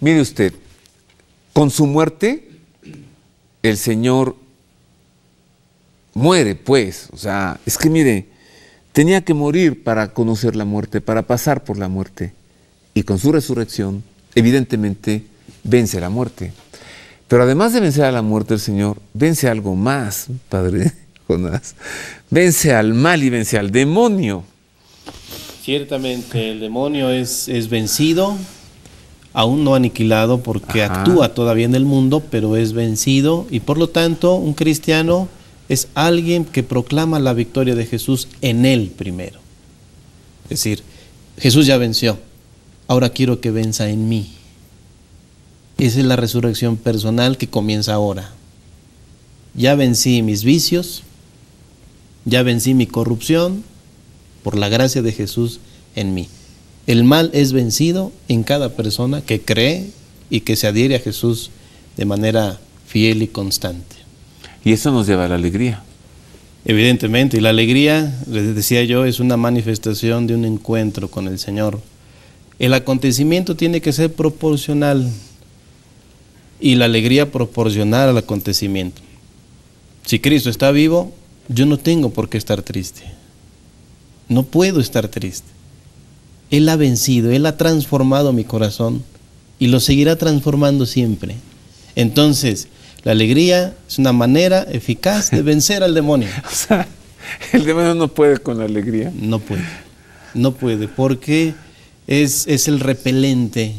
Mire usted, con su muerte el Señor muere, pues. O sea, es que mire, tenía que morir para conocer la muerte, para pasar por la muerte. Y con su resurrección, evidentemente, vence la muerte. Pero además de vencer a la muerte el Señor, vence algo más, Padre Jonás. Vence al mal y vence al demonio. Ciertamente, el demonio es, es vencido, aún no aniquilado porque actúa todavía en el mundo, pero es vencido y por lo tanto un cristiano es alguien que proclama la victoria de Jesús en él primero. Es decir, Jesús ya venció, ahora quiero que venza en mí. Esa es la resurrección personal que comienza ahora. Ya vencí mis vicios, ya vencí mi corrupción por la gracia de Jesús en mí. El mal es vencido en cada persona que cree y que se adhiere a Jesús de manera fiel y constante. Y eso nos lleva a la alegría. Evidentemente, y la alegría, les decía yo, es una manifestación de un encuentro con el Señor. El acontecimiento tiene que ser proporcional y la alegría proporcional al acontecimiento. Si Cristo está vivo, yo no tengo por qué estar triste. No puedo estar triste. Él ha vencido, Él ha transformado mi corazón y lo seguirá transformando siempre. Entonces, la alegría es una manera eficaz de vencer al demonio. o sea, el demonio no puede con la alegría. No puede, no puede, porque es, es el repelente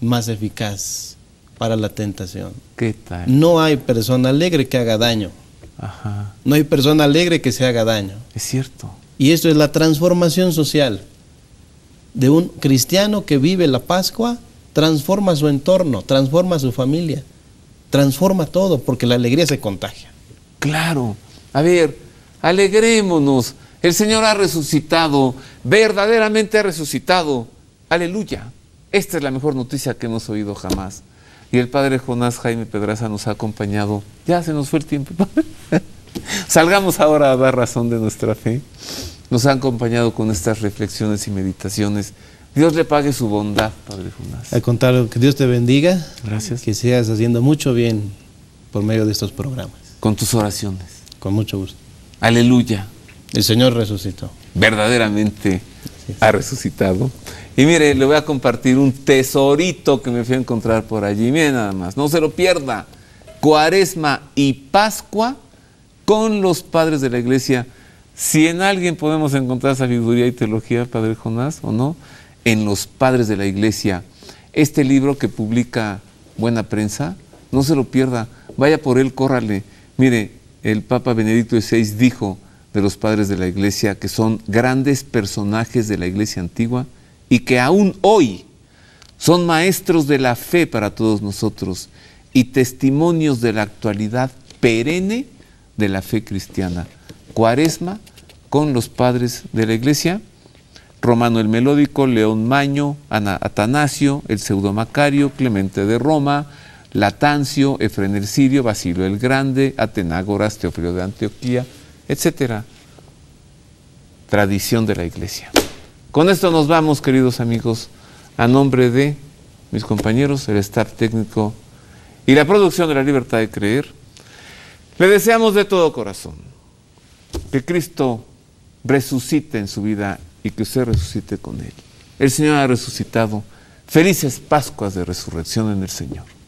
más eficaz para la tentación. ¿Qué tal? No hay persona alegre que haga daño. Ajá. No hay persona alegre que se haga daño. Es cierto. Y esto es la transformación social de un cristiano que vive la Pascua transforma su entorno, transforma su familia, transforma todo, porque la alegría se contagia. Claro. A ver, alegrémonos. El Señor ha resucitado, verdaderamente ha resucitado. Aleluya. Esta es la mejor noticia que hemos oído jamás. Y el Padre Jonás Jaime Pedraza nos ha acompañado. Ya se nos fue el tiempo, Salgamos ahora a dar razón de nuestra fe nos ha acompañado con estas reflexiones y meditaciones. Dios le pague su bondad, Padre Junás. Al contrario, que Dios te bendiga. Gracias. Que sigas haciendo mucho bien por medio de estos programas. Con tus oraciones. Con mucho gusto. Aleluya. El Señor resucitó. Verdaderamente ha resucitado. Y mire, le voy a compartir un tesorito que me fui a encontrar por allí. Mire nada más, no se lo pierda. Cuaresma y Pascua con los padres de la iglesia si en alguien podemos encontrar sabiduría y teología, Padre Jonás, o no, en los padres de la iglesia. Este libro que publica Buena Prensa, no se lo pierda, vaya por él, córrale. Mire, el Papa Benedicto XVI dijo de los padres de la iglesia que son grandes personajes de la iglesia antigua y que aún hoy son maestros de la fe para todos nosotros y testimonios de la actualidad perenne de la fe cristiana cuaresma con los padres de la iglesia, Romano el Melódico, León Maño, Atanasio, el Pseudomacario, Clemente de Roma, Latancio, Efren el Sirio, Basilio el Grande, Atenágoras, teofilo de Antioquía, etc. Tradición de la iglesia. Con esto nos vamos, queridos amigos, a nombre de mis compañeros, el estar técnico y la producción de la libertad de creer. Le deseamos de todo corazón que Cristo resucite en su vida y que usted resucite con Él. El Señor ha resucitado. Felices Pascuas de resurrección en el Señor.